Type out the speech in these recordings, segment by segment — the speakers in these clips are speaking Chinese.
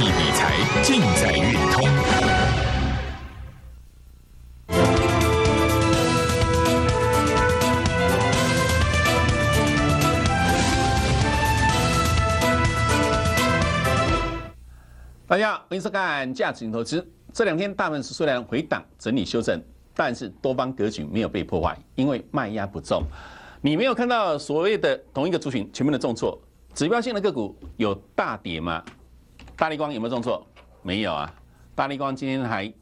一理财尽在运通。大家，好，欢迎收看价值型投资。这两天大盘虽然回档整理修正，但是多方格局没有被破坏，因为卖压不重。你没有看到所谓的同一个族群全面的重挫，指标性的个股有大跌吗？大力光有没有重挫？没有啊，大力光今天还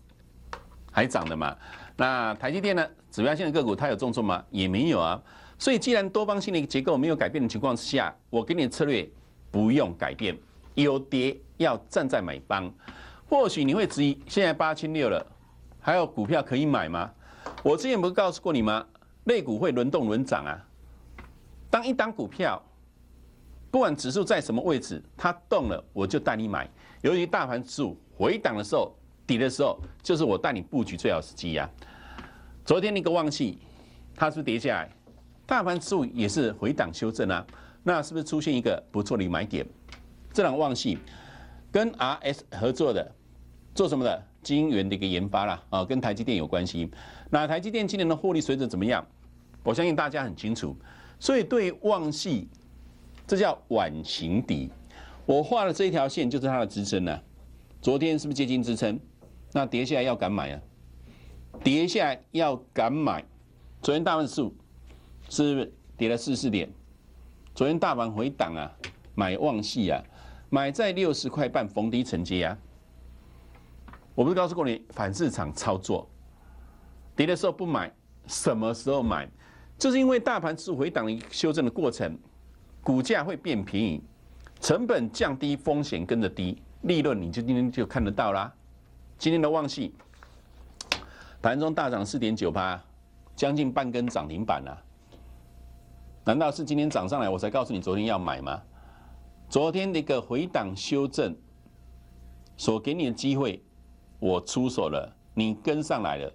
还涨的嘛？那台积电呢？指标性的个股它有重挫吗？也没有啊。所以既然多方性的一个结构没有改变的情况下，我给你的策略不用改变，有跌要站在买方。或许你会质疑，现在八千六了，还有股票可以买吗？我之前不是告诉过你吗？类股会轮动轮涨啊。当一单股票。不管指数在什么位置，它动了我就带你买。由于大盘数回档的时候、底的时候，就是我带你布局最好时机呀。昨天那个旺季，它是不是跌下来，大盘数也是回档修正啊，那是不是出现一个不错的买点？这两旺季跟 RS 合作的，做什么的？金源的一个研发啦，啊，跟台积电有关系。那台积电今年的获利水准怎么样？我相信大家很清楚。所以对旺季这叫晚形底，我画的这一条线就是它的支撑呐。昨天是不是接近支撑？那跌下来要敢买啊？跌下来要敢买？昨天大盘数是跌了四四点，昨天大盘回档啊，买旺系啊，买在六十块半逢低承接啊。我不是告诉过你反市场操作，跌的时候不买，什么时候买？就是因为大盘是回档修正的过程。股价会变便宜，成本降低，风险跟着低，利润你就今天就看得到啦。今天的旺季，盘中大涨四点九八，将近半根涨停板啊！难道是今天涨上来，我才告诉你昨天要买吗？昨天那个回档修正所给你的机会，我出手了，你跟上来了，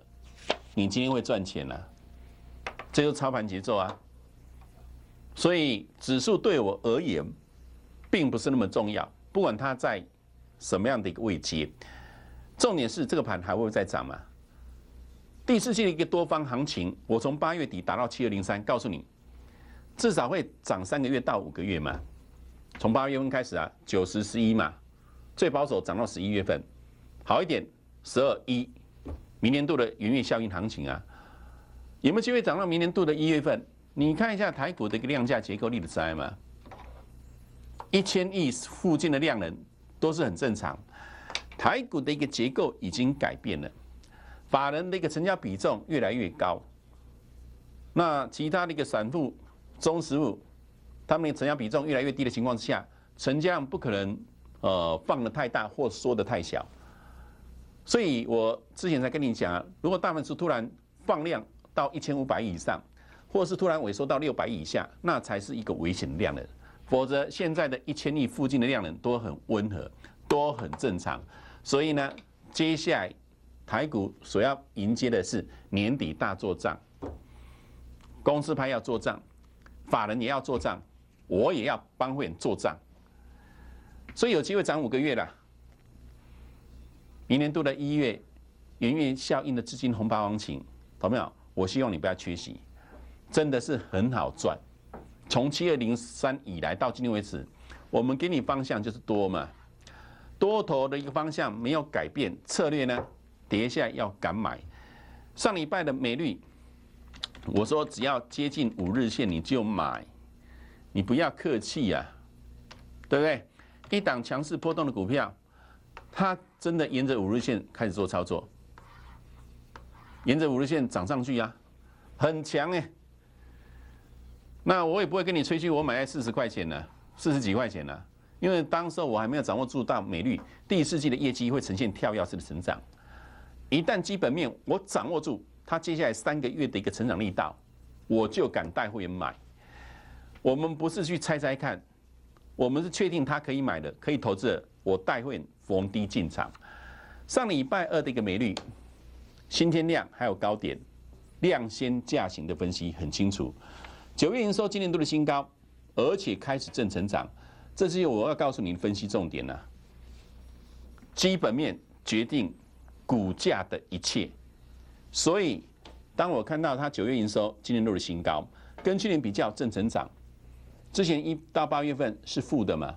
你今天会赚钱了，这就操盘节奏啊。所以指数对我而言，并不是那么重要。不管它在什么样的一个位置，重点是这个盘还会再涨吗？第四季的一个多方行情，我从八月底达到七二零三，告诉你，至少会涨三个月到五个月嘛。从八月份开始啊，九十十一嘛，最保守涨到十一月份，好一点十二一，明年度的元月效应行情啊，有没有机会涨到明年度的一月份？你看一下台股的一个量价结构力的灾嘛，一千亿附近的量能都是很正常。台股的一个结构已经改变了，法人的一个成交比重越来越高。那其他的一个散户、中实物，他们的成交比重越来越低的情况之下，成交量不可能呃放的太大或缩的太小。所以我之前才跟你讲，如果大盘是突然放量到一千五百以上。或是突然萎缩到六百以下，那才是一个危险量能；否则，现在的一千亿附近的量能都很温和，都很正常。所以呢，接下来台股所要迎接的是年底大做账，公司派要做账，法人也要做账，我也要帮会做账。所以有机会涨五个月了，明年度的一月，元月效应的资金红包行情，懂没有？我希望你不要缺席。真的是很好赚，从七二零三以来到今天为止，我们给你方向就是多嘛，多头的一个方向没有改变策略呢。跌下要敢买，上礼拜的美绿，我说只要接近五日线你就买，你不要客气呀，对不对？一档强势波动的股票，它真的沿着五日线开始做操作，沿着五日线涨上去呀，很强哎。那我也不会跟你吹嘘，我买在四十块钱呢，四十几块钱呢，因为当时我还没有掌握住到美绿第四季的业绩会呈现跳跃式的成长。一旦基本面我掌握住，它接下来三个月的一个成长力道，我就敢带会员买。我们不是去猜猜看，我们是确定它可以买的，可以投资的，我带会员逢低进场。上礼拜二的一个美绿新天量还有高点量先价型的分析很清楚。九月营收今年度的新高，而且开始正成长，这是我要告诉您分析重点呐。基本面决定股价的一切，所以当我看到它九月营收今年度的新高，跟去年比较正成长，之前一到八月份是负的嘛，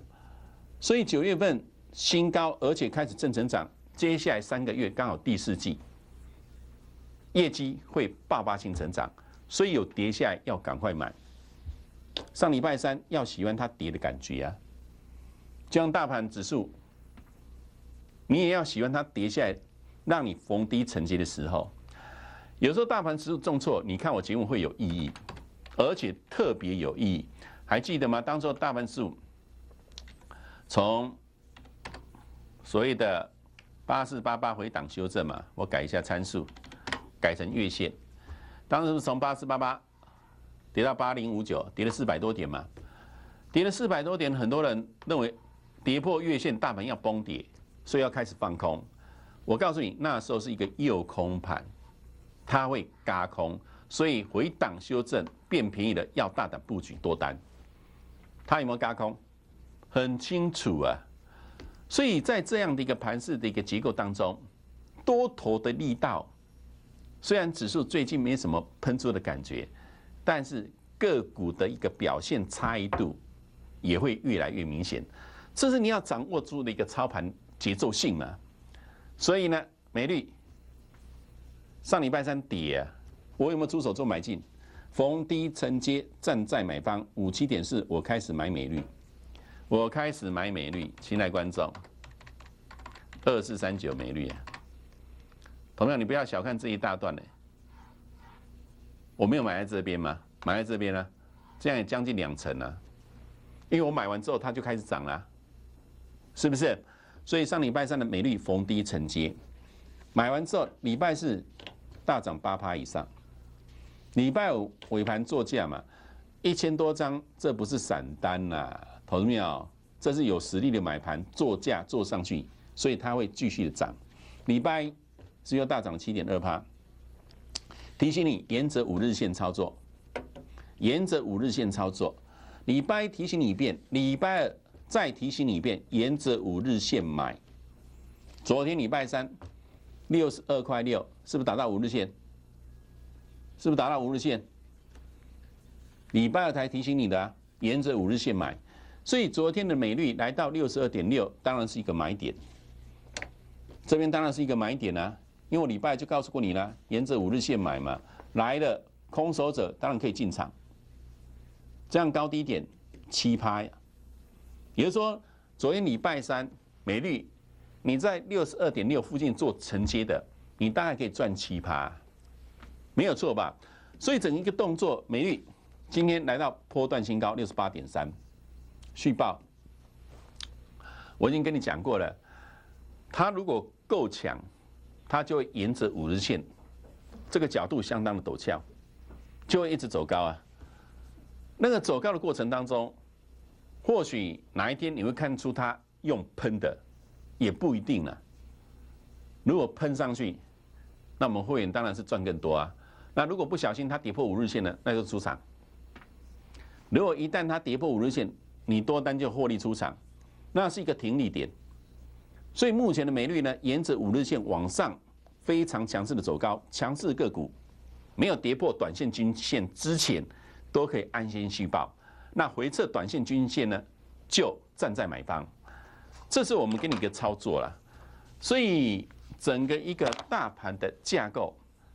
所以九月份新高而且开始正成长，接下来三个月刚好第四季，业绩会爆发性成长。所以有跌下来要赶快买。上礼拜三要喜欢它跌的感觉啊，就像大盘指数，你也要喜欢它跌下来，让你逢低承接的时候。有时候大盘指数重挫，你看我节目会有意义，而且特别有意义。还记得吗？当候大盘指数从所谓的八四八八回档修正嘛，我改一下参数，改成月线。当时是从八四八八跌到八零五九，跌了四百多点嘛，跌了四百多点，很多人认为跌破月线大盘要崩跌，所以要开始放空。我告诉你，那时候是一个诱空盘，它会嘎空，所以回档修正变便宜了，要大胆布局多单。它有没有嘎空？很清楚啊。所以在这样的一个盘势的一个结构当中，多头的力道。虽然指数最近没什么喷出的感觉，但是个股的一个表现差异度也会越来越明显，这是你要掌握住的一个操盘节奏性嘛。所以呢，美丽上礼拜三跌，我有没有出手做买进？逢低承接，站在买方五七点四，我开始买美绿，我开始买美绿，亲爱观众，二四三九美绿。同样，你不要小看这一大段呢。我没有买在这边吗？买在这边呢？这样也将近两成啊。因为我买完之后，它就开始涨了。是不是？所以上礼拜三的美丽逢低承接，买完之后，礼拜四大涨八趴以上。礼拜五尾盘做价嘛，一千多张，这不是散单啦，同志们，这是有实力的买盘做价做上去，所以它会继续的涨。礼拜。只有大涨七点二帕，提醒你沿着五日线操作，沿着五日线操作。礼拜提醒你一遍，礼拜二再提醒你一遍，沿着五日线买。昨天礼拜三六十二块六，是不是达到五日线？是不是达到五日线？礼拜二才提醒你的，沿着五日线买。所以昨天的美率来到六十二点六，当然是一个买点。这边当然是一个买点啊。因为礼拜就告诉过你了，沿着五日线买嘛，来了空手者当然可以进场，这样高低点七趴，也就是说昨天礼拜三美丽，你在六十二点六附近做承接的，你大概可以赚七趴，没有错吧？所以整一个动作，美丽今天来到波段新高六十八点三，续报，我已经跟你讲过了，它如果够强。它就会沿着五日线，这个角度相当的陡峭，就会一直走高啊。那个走高的过程当中，或许哪一天你会看出它用喷的，也不一定了。如果喷上去，那我们会员当然是赚更多啊。那如果不小心它跌破五日线了，那就出场。如果一旦它跌破五日线，你多单就获利出场，那是一个停利点。所以目前的美率呢，沿着五日线往上。非常强势的走高，强势个股没有跌破短线均线之前，都可以安心续报。那回撤短线均线呢，就站在买方。这是我们给你一个操作了。所以整个一个大盘的架构，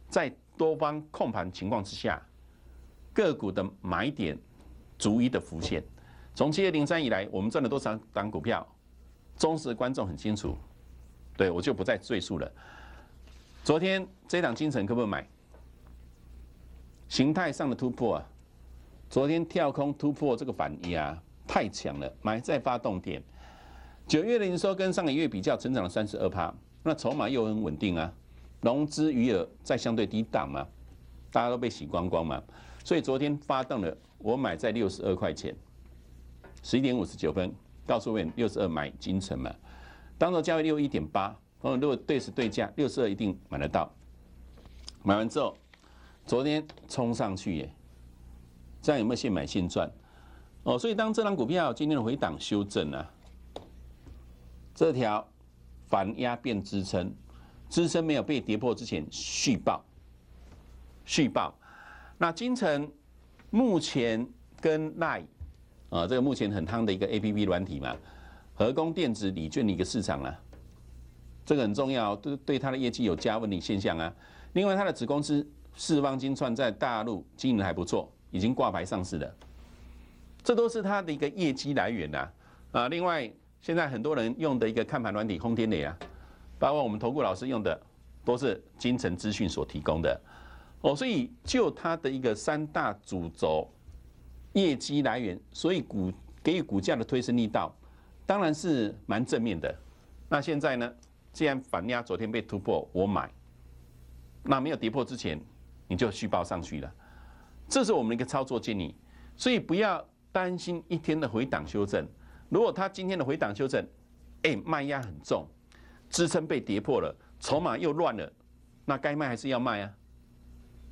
在多方控盘情况之下，个股的买点逐一的浮现。从七月零三以来，我们赚了多少档股票？忠实观众很清楚，对我就不再赘述了。昨天这档金城可不可以买？形态上的突破啊，昨天跳空突破这个反压太强了，买在发动点。九月的营收跟上个月比较，成长了三十二趴，那筹码又很稳定啊，融资余额在相对低档嘛，大家都被洗光光嘛，所以昨天发动了，我买在六十二块钱，十一点五十九分，告诉我六十二买金城嘛，当时价位六一点八。哦，如果对是对价，六十二一定买得到。买完之后，昨天冲上去耶，这样有没有现买现赚？哦，所以当这张股票今天回档修正啊，这条反压变支撑，支撑没有被跌破之前续爆，续爆。那金城目前跟赖啊，这个目前很夯的一个 A P P 软体嘛，核工电子里券的一个市场啊。这个很重要，对对它的业绩有加问的现象啊。另外，它的子公司四方金创在大陆经营还不错，已经挂牌上市了。这都是它的一个业绩来源啊。啊，另外，现在很多人用的一个看盘软体“轰天雷”啊，包括我们投顾老师用的，都是金城资讯所提供的。哦，所以就它的一个三大主轴业绩来源，所以股给予股价的推升力道，当然是蛮正面的。那现在呢？既然反压昨天被突破，我买，那没有跌破之前，你就续报上去了。这是我们一个操作建议，所以不要担心一天的回档修正。如果它今天的回档修正，哎，卖压很重，支撑被跌破了，筹码又乱了，那该卖还是要卖啊。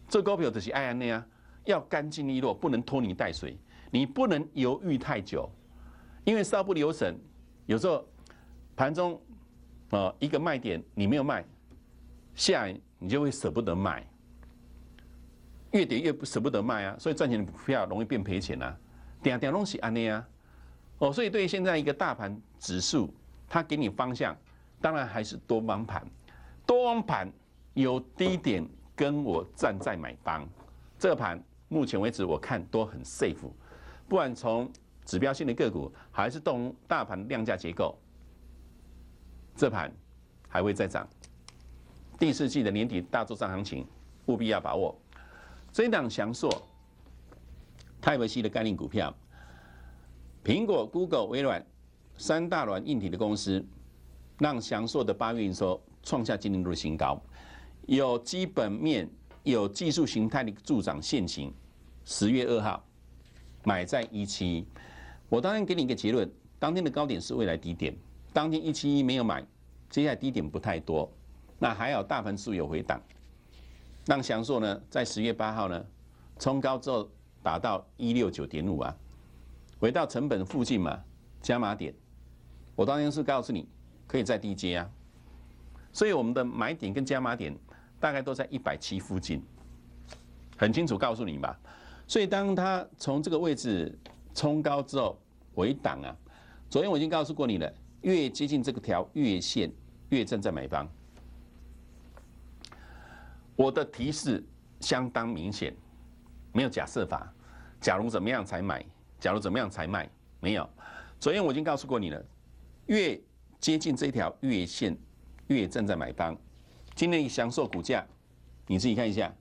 做高标的是哎安那啊，要干净利落，不能拖泥带水，你不能犹豫太久，因为稍不留神，有时候盘中。呃，一个卖点你没有卖，下你就会舍不得卖，越跌越不舍不得卖啊！所以赚钱的股票容易变赔钱啊，点点东西安呢啊！哦，所以对于现在一个大盘指数，它给你方向，当然还是多帮盘，多帮盘有低点跟我站在买方，这个盘目前为止我看都很 safe，不管从指标性的个股还是动大盘量价结构。这盘还会再涨，第四季的年底大作上行情，务必要把握，一档翔硕、泰沃西的概念股票，苹果、Google、微软三大软硬体的公司，让翔硕的八月收创下今年度的新高，有基本面、有技术形态的助长现行。十月二号买在一期，我当然给你一个结论，当天的高点是未来低点。当天一七一没有买，接下来低点不太多，那还好大盘数有回档，让翔硕呢，在十月八号呢冲高之后达到一六九点五啊，回到成本附近嘛，加码点，我当天是告诉你可以再低接啊，所以我们的买点跟加码点大概都在一百七附近，很清楚告诉你吧，所以当它从这个位置冲高之后回档啊，昨天我已经告诉过你了。越接近这个条月线，越正在买方。我的提示相当明显，没有假设法。假如怎么样才买？假如怎么样才卖？没有。昨天我已经告诉过你了，越接近这条月线，越正在买方。今天享受股价，你自己看一下，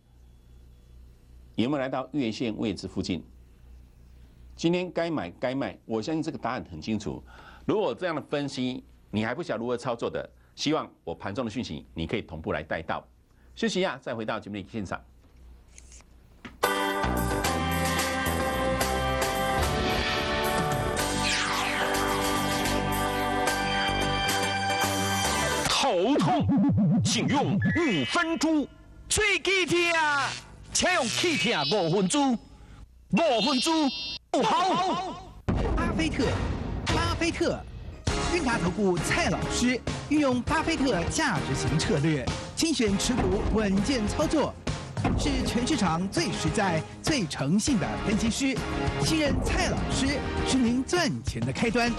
有没有来到月线位置附近？今天该买该卖，我相信这个答案很清楚。如果这样的分析你还不晓如何操作的，希望我盘中的讯息你可以同步来带到。休息一下，再回到节目现场。头痛，请用五分珠。喙基天，请用基天五分珠。五分珠，好。阿飞特。巴菲特，韵达投顾蔡老师运用巴菲特价值型策略，精选持股稳健操作，是全市场最实在、最诚信的分析师。信任蔡老师是您赚钱的开端。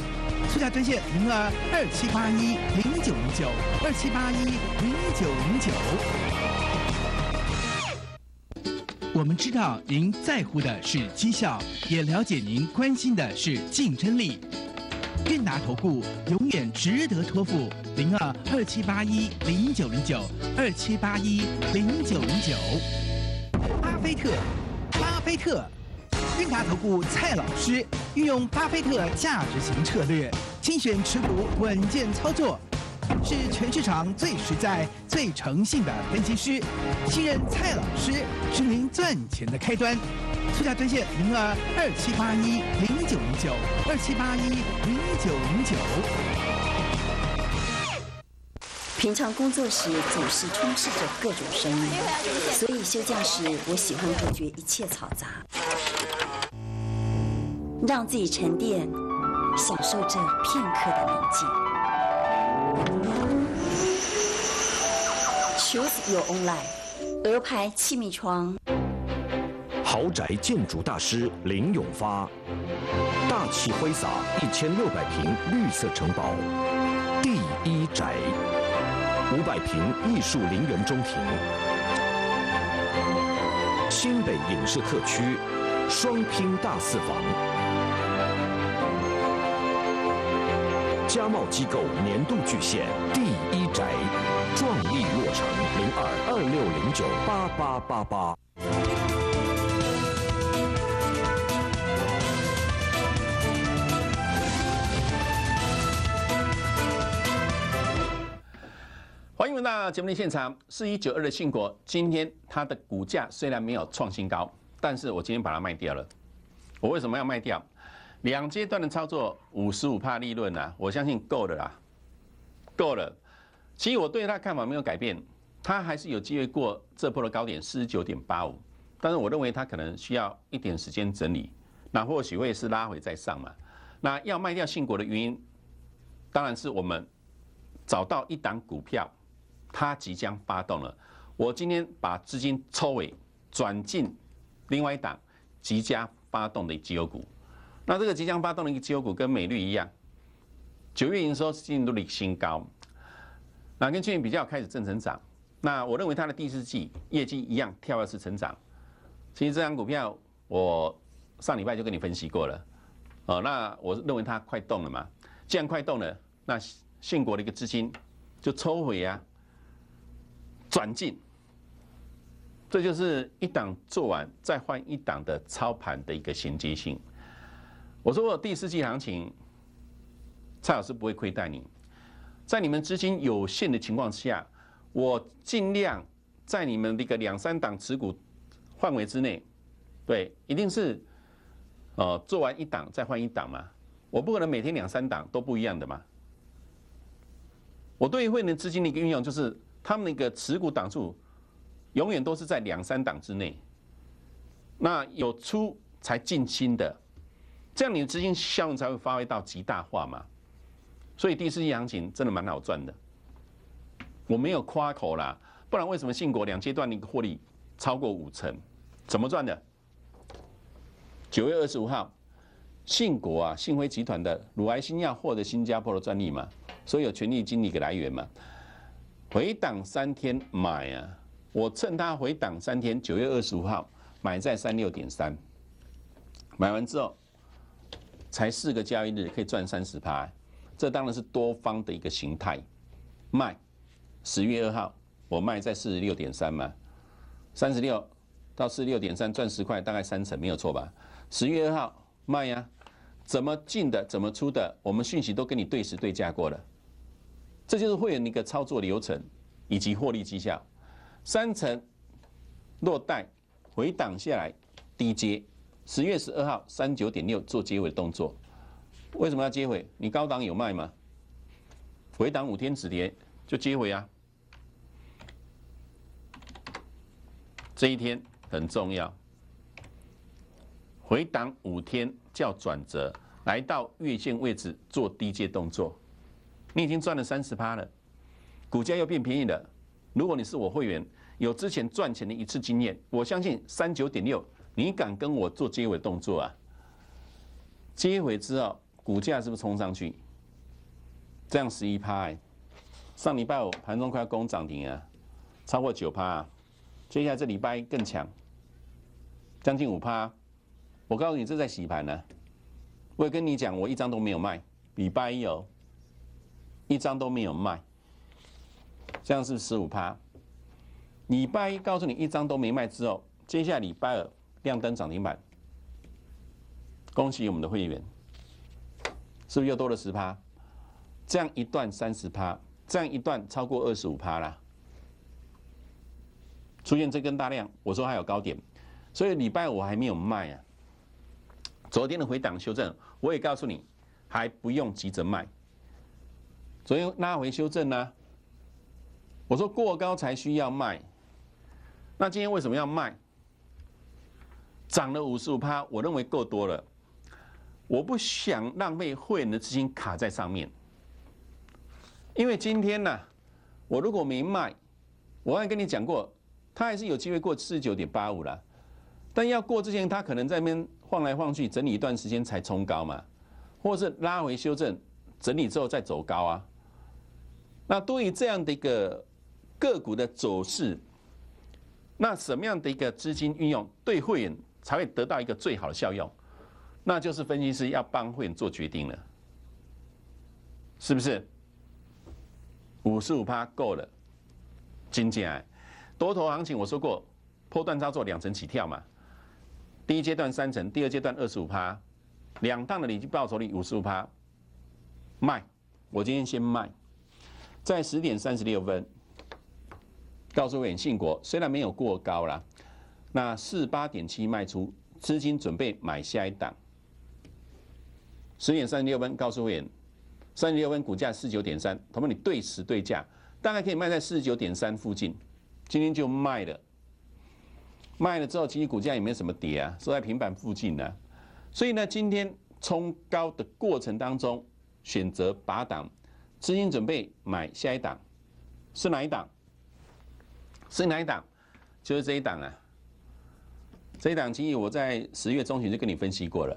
速价专线零二二七八一零九零九二七八一零九零九。我们知道您在乎的是绩效，也了解您关心的是竞争力。韵达投顾永远值得托付，零二二七八一零九零九二七八一零九零九。巴菲特，巴菲特，韵达投顾蔡老师运用巴菲特价值型策略，精选持股稳健操作，是全市场最实在、最诚信的分析师。信任蔡老师，是您赚钱的开端。促假专线零二二七八一零九零九二七八一零九零九。平常工作时总是充斥着各种声音，所以休假时我喜欢隔绝一切嘈杂，让自己沉淀，享受这片刻的宁静。Choose your own life。鹅牌气密窗。豪宅建筑大师林永发，大气挥洒一千六百平绿色城堡，第一宅五百平艺术林园中庭，新北影视特区双拼大四房，家茂机构年度巨献第一宅，壮丽落成零二二六零九八八八八。欢迎回到节目的现场。四一九二的信国，今天它的股价虽然没有创新高，但是我今天把它卖掉了。我为什么要卖掉？两阶段的操作，五十五帕利润啊，我相信够了啦，够了。其实我对它看法没有改变，它还是有机会过这波的高点四十九点八五。但是我认为它可能需要一点时间整理，那或许会是拉回再上嘛。那要卖掉信国的原因，当然是我们找到一档股票。它即将发动了。我今天把资金抽尾，转进另外一档即将发动的绩优股。那这个即将发动的一个绩优股跟美绿一样，九月营收是进入历新高。那跟去年比较开始正成长。那我认为它的第四季业绩一样跳跃式成长。其实这张股票我上礼拜就跟你分析过了。哦，那我认为它快动了嘛？既然快动了，那信国的一个资金就抽回啊。转进，这就是一档做完再换一档的操盘的一个衔接性。我说我第四季行情，蔡老师不会亏待你。在你们资金有限的情况下，我尽量在你们那个两三档持股范围之内，对，一定是，呃，做完一档再换一档嘛。我不可能每天两三档都不一样的嘛。我对于会能资金的一个运用就是。他们那个持股档数，永远都是在两三档之内。那有出才进新的，这样你的资金效用才会发挥到极大化嘛。所以第四季行情真的蛮好赚的。我没有夸口啦，不然为什么信国两阶段的一个获利超过五成？怎么赚的？九月二十五号，信国啊，信辉集团的鲁埃新亚获得新加坡的专利嘛，所以有权利金的一个来源嘛。回档三天买啊，我趁它回档三天，九月二十五号买在三六点三，买完之后才四个交易日可以赚三十趴，这当然是多方的一个形态。卖，十月二号我卖在四十六点三嘛，三十六到四十六点三赚十块，大概三成，没有错吧？十月二号卖呀，怎么进的，怎么出的，我们讯息都跟你对时对价过了。这就是会员的一个操作流程以及获利绩效。三层落袋回档下来低阶，十月十二号三九点六做接尾动作。为什么要接尾？你高档有卖吗？回档五天止跌就接尾啊。这一天很重要，回档五天叫转折，来到月线位置做低阶动作。你已经赚了三十趴了，股价又变便宜了。如果你是我会员，有之前赚钱的一次经验，我相信三九点六，你敢跟我做接尾动作啊？接尾之后，股价是不是冲上去？这样十一趴，上礼拜五盘中快要攻涨停啊，超过九趴。啊、接下来这礼拜更强，将近五趴。我告诉你，这在洗盘呢。我跟你讲，我一张都没有卖。礼拜一哦。一张都没有卖，这样是十五趴。礼拜一告诉你一张都没卖之后，接下来礼拜二亮灯涨停板，恭喜我们的会员，是不是又多了十趴？这样一段三十趴，这样一段超过二十五趴啦。出现这根大量，我说还有高点，所以礼拜五还没有卖啊。昨天的回档修正，我也告诉你，还不用急着卖。所以拉回修正呢，我说过高才需要卖。那今天为什么要卖？涨了五十五趴，我认为够多了。我不想浪费会员的资金卡在上面。因为今天呐，我如果没卖，我才跟你讲过，它还是有机会过四十九点八五啦。但要过之前，它可能在那边晃来晃去，整理一段时间才冲高嘛，或是拉回修正，整理之后再走高啊。那对于这样的一个个股的走势，那什么样的一个资金运用对会员才会得到一个最好的效用？那就是分析师要帮会员做决定了，是不是？五十五趴够了，金姐，多头行情我说过，破段操作两层起跳嘛。第一阶段三层，第二阶段二十五趴，两档的累计报酬率五十五趴，卖，我今天先卖。在十点三十六分，告诉会员信国，虽然没有过高了，那四八点七卖出，资金准备买下一档。十点三十六分，告诉会员，三十六分股价四九点三，同不你对时对价，大概可以卖在四十九点三附近，今天就卖了。卖了之后，其实股价也没什么跌啊，收在平板附近呢。所以呢，今天冲高的过程当中，选择拔档。资金准备买下一档，是哪一档？是哪一档？就是这一档啊！这一档，其实我在十月中旬就跟你分析过了。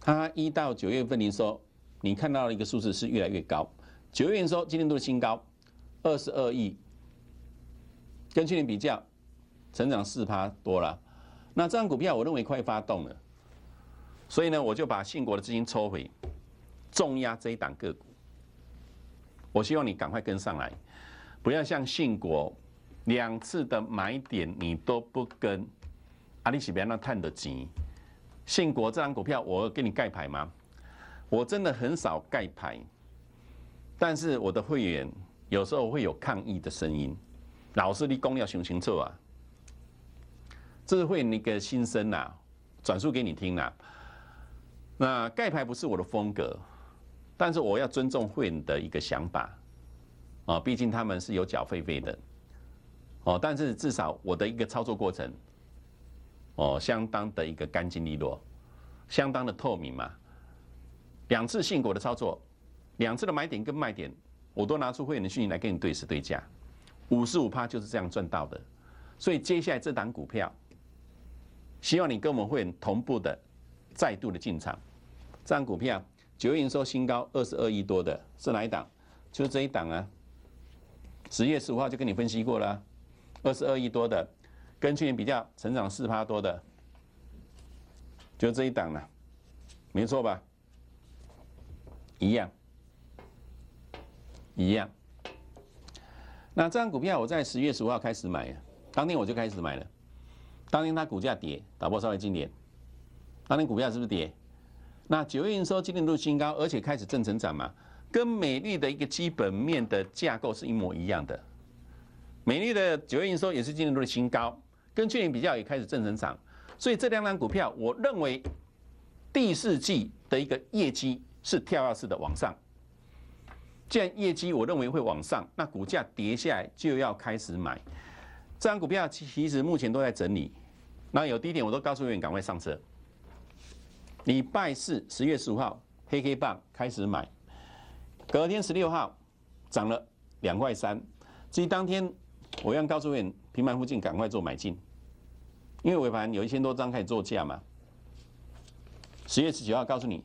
它一到九月份营收，你看到的一个数字是越来越高。九月的营收今年度新高，二十二亿，跟去年比较，成长四趴多了。那这张股票我认为快发动了，所以呢，我就把信国的资金抽回。重压这一档个股，我希望你赶快跟上来，不要像信国两次的买点你都不跟，阿里西别那探的急，信国这张股票我给你盖牌吗？我真的很少盖牌，但是我的会员有时候会有抗议的声音，老师立功要雄心咒啊，这是会那个心声呐，转述给你听了，那盖牌不是我的风格。但是我要尊重会员的一个想法，啊，毕竟他们是有缴费费的，哦，但是至少我的一个操作过程，哦，相当的一个干净利落，相当的透明嘛。两次信股的操作，两次的买点跟卖点，我都拿出会员的讯息来跟你对时对价，五十五趴就是这样赚到的。所以接下来这档股票，希望你跟我们会员同步的再度的进场，这档股票。九月营收新高，二十二亿多的是哪一档？就是这一档啊！十月十五号就跟你分析过了，二十二亿多的，跟去年比较成长四趴多的，就是这一档了，没错吧？一样，一样。那这张股票我在十月十五号开始买，当天我就开始买了，当天它股价跌，打破稍微经典，当天股票是不是跌？那九月营收今年度新高，而且开始正成长嘛，跟美丽的一个基本面的架构是一模一样的。美丽的九月营收也是今年度的新高，跟去年比较也开始正成长，所以这两档股票，我认为第四季的一个业绩是跳跃式的往上。既然业绩我认为会往上，那股价跌下来就要开始买。这张股票其实目前都在整理，那有低点我都告诉你，赶快上车。礼拜四十月十五号，黑黑棒开始买，隔天十六号涨了两块三。至于当天，我让高主任平盘附近赶快做买进，因为尾盘有一千多张开始做价嘛。十月十九号告诉你，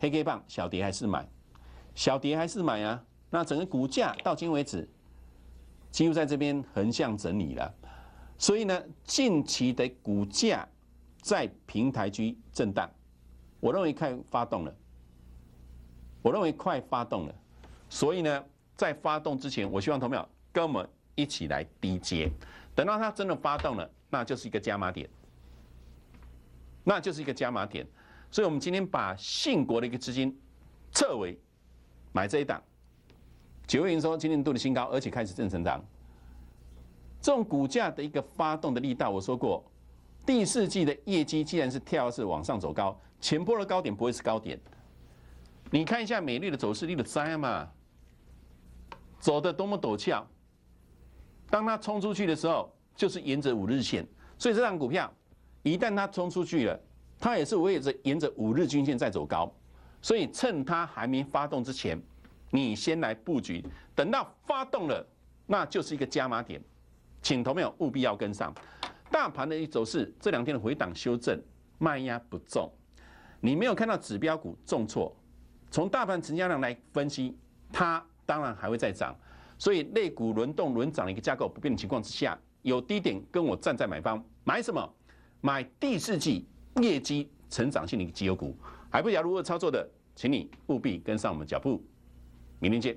黑 K 棒小蝶还是买，小蝶还是买啊。那整个股价到今为止，几乎在这边横向整理了，所以呢，近期的股价在平台区震荡。我认为快发动了，我认为快发动了，所以呢，在发动之前，我希望投票，我们一起来低接。等到它真的发动了，那就是一个加码点，那就是一个加码点。所以，我们今天把信国的一个资金撤回，买这一档，九月营收今年度的新高，而且开始正成长。这种股价的一个发动的力道，我说过，第四季的业绩既然是跳式往上走高。前波的高点不会是高点，你看一下美丽的走势，你的山嘛，走的多么陡峭。当它冲出去的时候，就是沿着五日线，所以这张股票一旦它冲出去了，它也是围着沿着五日均线在走高，所以趁它还没发动之前，你先来布局，等到发动了，那就是一个加码点，请朋友务必要跟上。大盘的一走势，这两天的回档修正，卖压不重。你没有看到指标股重挫，从大盘成交量来分析，它当然还会再涨。所以类股轮动轮涨的一个架构不变的情况之下，有低点跟我站在买方，买什么？买第四季业绩成长性的一个绩优股。还不晓得如何操作的，请你务必跟上我们脚步。明天见。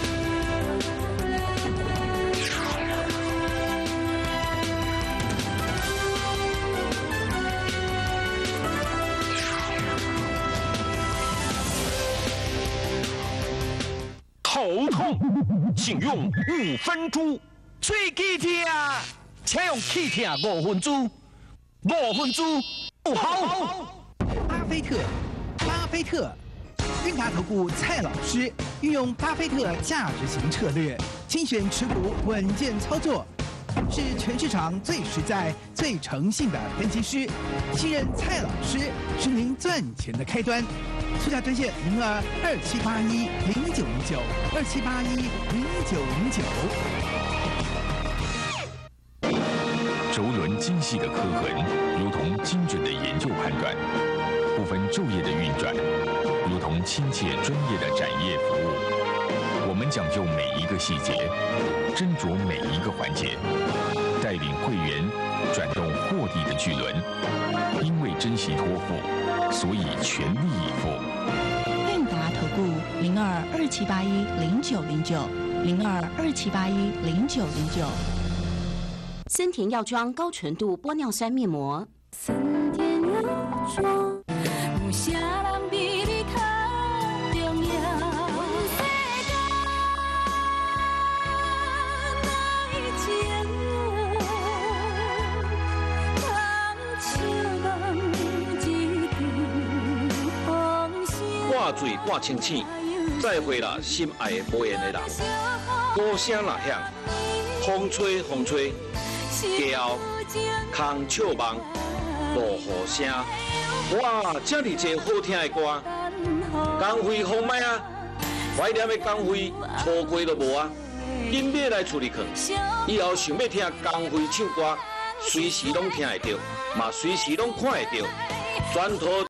请用五分钟，t y 啊，请用齿疼五分钟，五分钟。好。巴菲特，巴菲特，韵达投顾蔡老师运用巴菲特价值型策略，精选持股，稳健操作。是全市场最实在、最诚信的分析师，新任蔡老师是您赚钱的开端。促价专线：零二二七八一零九零九二七八一零九零九。轴轮精细的刻痕，如同精准的研究判断；不分昼夜的运转，如同亲切专业的展业服务。我们讲究每一个细节。斟酌每一个环节，带领会员转动获利的巨轮。因为珍惜托付，所以全力以赴。韵达投顾零二二七八一零九零九零二二七八一零九零九。森田药妆高纯度玻尿酸面膜。水半清醒，再会啦，心爱的无缘的人。歌声若响，风吹风吹，桥空笑望，落雨声。哇，这里侪好听的歌。江辉好麦啊，怀念的江辉错过都无啊。今马来处理去，以后想要听江辉唱歌，随时拢听会到，嘛随时拢看会到，转头。